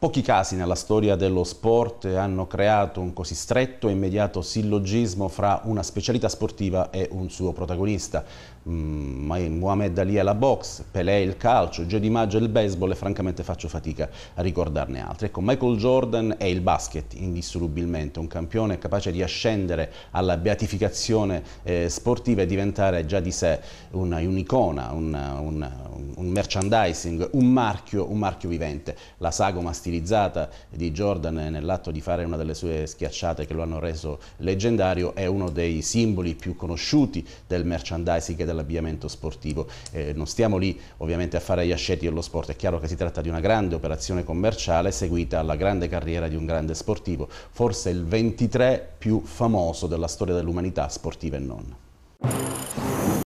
Pochi casi nella storia dello sport hanno creato un così stretto e immediato sillogismo fra una specialità sportiva e un suo protagonista. Mm, Mohamed Ali è la box, Pelé il calcio, Joe Di Maggio il baseball e francamente faccio fatica a ricordarne altri. Ecco, Michael Jordan è il basket indissolubilmente, un campione capace di ascendere alla beatificazione eh, sportiva e diventare già di sé un'icona, un, un, un merchandising, un marchio, un marchio vivente. La sagoma stilizzata di Jordan nell'atto di fare una delle sue schiacciate che lo hanno reso leggendario è uno dei simboli più conosciuti del merchandising e dell'abbigliamento sportivo. Eh, non stiamo lì ovviamente a fare gli asceti dello sport, è chiaro che si tratta di una grande operazione commerciale seguita alla grande carriera di un grande sportivo, forse il 23 più famoso della storia dell'umanità sportiva e non.